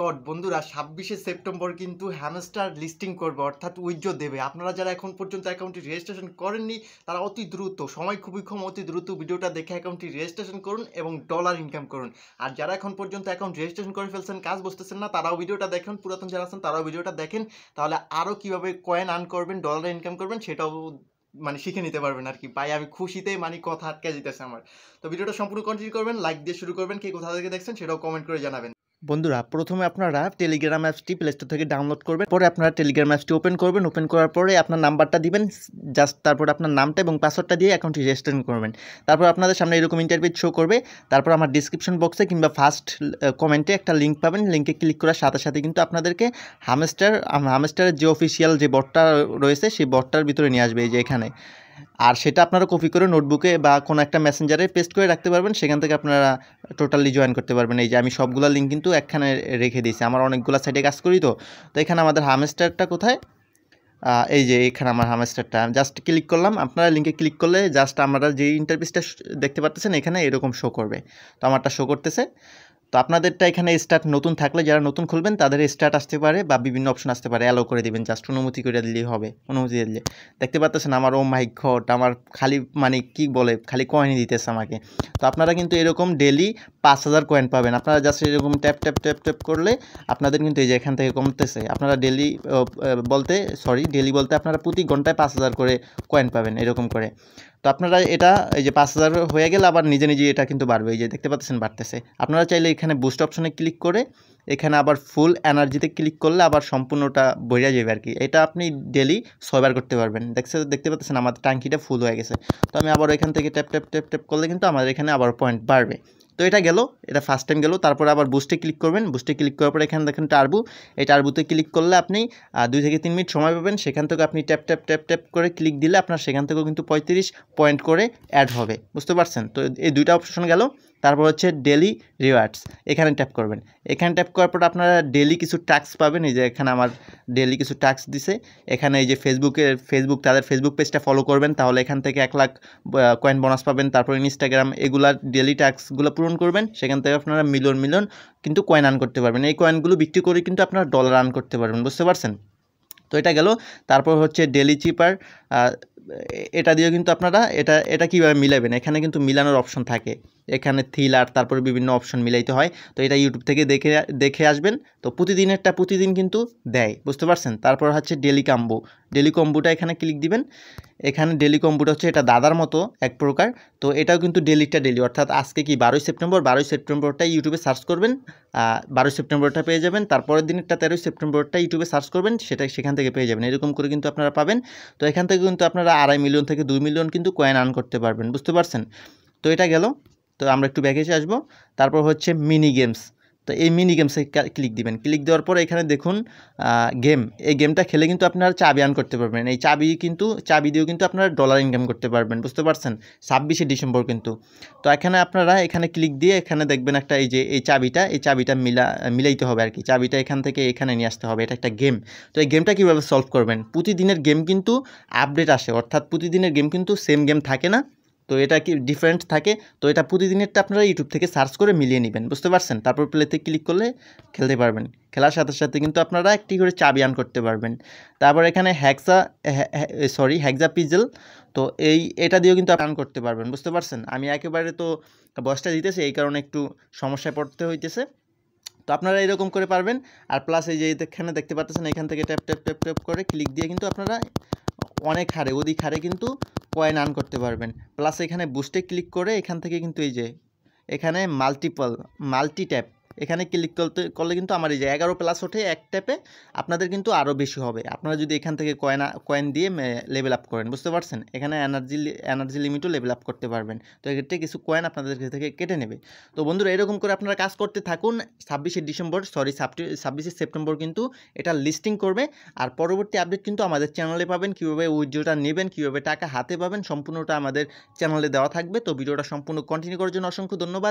god বন্ধুরা ছাব্বিশে September কিন্তু হ্যামস্টার লিস্টিং করবে অর্থাৎ উইথড্র দেবে আপনারা যারা এখন পর্যন্ত অ্যাকাউন্টটি রেজিস্ট্রেশন করেননি তারা অতি দ্রুত সময় খুবই কম অতি দ্রুত ভিডিওটা দেখে অ্যাকাউন্টটি রেজিস্ট্রেশন করুন এবং ডলার ইনকাম করুন আর যারা এখন পর্যন্ত অ্যাকাউন্ট রেজিস্ট্রেশন করে ফেলছেন কাজ বসতেছেন না তারাও ভিডিওটা দেখেন পুরাতন যারা আছেন তারাও ভিডিওটা দেখেন তাহলে আরও কীভাবে কয়েন আর্ন করবেন ডলার ইনকাম করবেন সেটাও মানে শিখে নিতে পারবেন আর কি পাই আমি খুশিতে মানে কথা আটকে যেতেছে আমার তো ভিডিওটা সম্পূর্ণ কন্টিনিউ করবেন লাইক দিয়ে শুরু করবেন কে কোথা থেকে দেখছেন সেটাও কমেন্ট করে জানাবেন বন্ধুরা প্রথমে আপনারা টেলিগ্রাম অ্যাপসটি প্লে স্টোর থেকে ডাউনলোড করবেন পরে আপনারা টেলিগ্রাম অ্যাপসটি ওপেন করবেন ওপেন করার পরে আপনার নাম্বারটা দিবেন জাস্ট তারপর আপনার নামটা এবং পাসওয়ার্ডটা দিয়ে অ্যাকাউন্টটি রেজিস্টার করবেন তারপর আপনাদের সামনে এরকম ইন্টারভিউ শো করবে তারপর আমার ডিসক্রিপশন বক্সে কিংবা ফার্স্ট কমেন্টে একটা লিঙ্ক পাবেন লিঙ্কে ক্লিক করার সাথে সাথে কিন্তু আপনাদেরকে হামেস্টার হামেস্টারের যে অফিসিয়াল যে বটটা রয়েছে সেই বটটার ভিতরে নিয়ে আসবে এই যে এখানে আর সেটা আপনারা কপি করে নোটবুকে বা কোনো একটা মেসেঞ্জারে পেস্ট করে রাখতে পারবেন সেখান থেকে আপনারা টোটালি জয়েন করতে পারবেন এই যে আমি সবগুলো লিঙ্ক কিন্তু একখানে রেখে দিয়েছি আমার অনেকগুলো সাইডে কাজ করি তো তো এখানে আমাদের হামেস্টারটা কোথায় এই যে এখানে আমার হামেস্টারটা জাস্ট ক্লিক করলাম আপনারা লিঙ্কে ক্লিক করলে জাস্ট আমরা যে ইন্টারভিউসটা দেখতে পাচ্ছেন এখানে এরকম শো করবে তো আমারটা শো করতেছে তো আপনাদেরটা এখানে স্টার্ট নতুন থাকলে যারা নতুন খুলবেন তাদের স্টার্ট আসতে পারে বা বিভিন্ন অপশন আসতে পারে অ্যালো করে দেবেন জাস্ট অনুমতি করে দিলেই হবে অনুমতি দিলে দেখতে পাচ্ছেন আমার ও মাই ঘট আমার খালি মানে কি বলে খালি কয়েন দিতেছে আমাকে তো আপনারা কিন্তু এরকম ডেলি পাঁচ হাজার কয়েন পাবেন আপনারা জাস্ট এরকম ট্যাপ ট্যাপ ট্যাপ ট্যাপ করলে আপনাদের কিন্তু এই যে এখান থেকে কমতেছে আপনারা ডেলি বলতে সরি ডেলি বলতে আপনারা প্রতি ঘন্টায় পাঁচ হাজার করে কয়েন পাবেন এরকম করে তো আপনারা এটা এই যে পাঁচ হাজার হয়ে গেলে আবার নিজে নিজে এটা কিন্তু বাড়বে এই যে দেখতে পাচ্ছেন বাড়তেছে আপনারা চাইলে এখানে বুস্ট অপশনে ক্লিক করে এখানে আবার ফুল এনার্জিতে ক্লিক করলে আবার সম্পূর্ণটা বইয়া যাবে আর কি এটা আপনি ডেলি ছয়বার করতে পারবেন দেখছে দেখতে পাচ্ছেন আমাদের টাঙ্কিটা ফুল হয়ে গেছে তো আমি আবার এখান থেকে ট্যাপ ট্যাপ ট্যাপ ট্যাপ করলে কিন্তু আমাদের এখানে আবার পয়েন্ট বাড়বে তো এটা গেল এটা ফার্স্ট টাইম গেল তারপরে আবার বুস্টে ক্লিক করবেন বুস্টে ক্লিক করার পরে এখানে দেখেন টার্বু এই টার্বুতে ক্লিক করলে আপনি দুই থেকে তিন মিনিট সময় পাবেন সেখান থেকে আপনি ট্যাপ ট্যাপ ট্যাপ ট্যাপ করে ক্লিক দিলে আপনার সেখান থেকেও কিন্তু পঁয়ত্রিশ পয়েন্ট করে অ্যাড হবে বুঝতে পারছেন তো এই দুইটা অপশন গেল তারপর হচ্ছে ডেলি রিওয়ার্ডস এখানে ট্যাপ করবেন এখানে ট্যাপ করার পর আপনারা ডেলি কিছু টাস্ক পাবেন এই যে এখানে আমার ডেলি কিছু টাস্ক দিছে এখানে এই যে ফেসবুকের ফেসবুক তাদের ফেসবুক পেজটা ফলো করবেন তাহলে এখান থেকে এক লাখ কয়েন বোনাস পাবেন তারপর ইনস্টাগ্রাম এগুলার ডেলি টাস্কগুলো পূরণ করবেন সেখান থেকে আপনারা মিলন মিলন কিন্তু কয়েন আর্ন করতে পারবেন এই কয়েনগুলো বিক্রি করে কিন্তু আপনারা ডলার আর্ন করতে পারবেন বুঝতে পারছেন তো এটা গেল তারপর হচ্ছে ডেলি চিপার এটা দিয়েও কিন্তু আপনারা এটা এটা কীভাবে মিলাবেন এখানে কিন্তু মিলানোর অপশন থাকে এখানে থ্রিলার তারপরে বিভিন্ন অপশন মিলাইতে হয় তো এটা ইউটিউব থেকে দেখে দেখে আসবেন তো প্রতিদিনেরটা প্রতিদিন কিন্তু দেয় বুঝতে পারছেন তারপর হচ্ছে ডেলি কাম্বো ডেলি কম্বোটা এখানে ক্লিক দিবেন এখানে ডেলি কম্বোটা হচ্ছে এটা দাদার মতো এক প্রকার তো এটাও কিন্তু ডেলিটা ডেলি অর্থাৎ আজকে কি বারোই সেপ্টেম্বর বারোই সেপ্টেম্বরটা ইউটিউবে সার্চ করবেন বারোই সেপ্টেম্বরটা পেয়ে যাবেন তারপরের দিনেরটা তেরোই সেপ্টেম্বরটা ইউটিউবে সার্চ করবেন সেটা সেখান থেকে পেয়ে যাবেন এরকম করে কিন্তু আপনারা পাবেন তো এখান থেকে কিন্তু আপনারা আড়াই মিলিয়ন থেকে দুই মিলিয়ন কিন্তু কয়েন আর্ন করতে পারবেন বুঝতে পারছেন তো এটা গেল তো আমরা একটু ব্যাক এসে আসবো তারপর হচ্ছে মিনি গেমস তো এই মিনি গেমসে ক্লিক দিবেন ক্লিক দেওয়ার পর এখানে দেখুন গেম এই গেমটা খেলে কিন্তু আপনারা চাবি আন করতে পারবেন এই চাবি কিন্তু চাবি দিয়েও কিন্তু আপনারা ডলার ইনকাম করতে পারবেন বুঝতে পারছেন ছাব্বিশে ডিসেম্বর কিন্তু তো এখানে আপনারা এখানে ক্লিক দিয়ে এখানে দেখবেন একটা এই যে এই চাবিটা এই চাবিটা মিলা মিলাইতে হবে আর কি চাবিটা এখান থেকে এখানে নিয়ে আসতে হবে এটা একটা গেম তো এই গেমটা কীভাবে সলভ করবেন প্রতিদিনের গেম কিন্তু আপডেট আসে অর্থাৎ প্রতিদিনের গেম কিন্তু সেম গেম থাকে না তো এটা কি ডিফারেন্ট থাকে তো এটা প্রতিদিনেরটা আপনারা ইউটিউব থেকে সার্চ করে মিলিয়ে নেবেন বুঝতে পারছেন তারপর প্লেতে ক্লিক করলে খেলতে পারবেন খেলার সাথে সাথে কিন্তু আপনারা একটি করে চাবি আন করতে পারবেন তারপর এখানে হ্যাক্সা সরি হ্যাকজা পিজেল তো এই এটা দিয়েও কিন্তু আন করতে পারবেন বুঝতে পারছেন আমি একেবারে তো বয়সটা দিতেছি এই কারণে একটু সমস্যায় পড়তে হইতেছে তো আপনারা এরকম করে পারবেন আর প্লাস এই যে এখানে দেখতে পাচ্ছেন এখান থেকে ট্যাপ ট্যাপ ট্যাপ ট্যাপ করে ক্লিক দিয়ে কিন্তু আপনারা অনেক হারে অধিক হারে কিন্তু কয়েন আর্ন করতে পারবেন প্লাস এখানে বুস্টে ক্লিক করে এখান থেকে কিন্তু এই যে এখানে মাল্টিপল মাল্টি ট্যাপ এখানে ক্লিক করতে করলে কিন্তু আমার এই যে এগারো প্লাস ওঠে এক ট্যাপে আপনাদের কিন্তু আরও বেশি হবে আপনারা যদি এখান থেকে কয়েন কয়েন দিয়ে লেভেল আপ করেন বুঝতে পারছেন এখানে এনার্জি এনার্জি লিমিটও লেভেল আপ করতে পারবেন তো এক্ষেত্রে কিছু কয়েন আপনাদের থেকে কেটে নেবে তো বন্ধুরা এরকম করে আপনারা কাজ করতে থাকুন ছাব্বিশে ডিসেম্বর সরি ছাব্বিশে সেপ্টেম্বর কিন্তু এটা লিস্টিং করবে আর পরবর্তী আপডেট কিন্তু আমাদের চ্যানেলে পাবেন কীভাবে উইজ্জোটা নেবেন কীভাবে টাকা হাতে পাবেন সম্পূর্ণটা আমাদের চ্যানেলে দেওয়া থাকবে তো ভিডিওটা সম্পূর্ণ কন্টিনিউ করার জন্য অসংখ্য ধন্যবাদ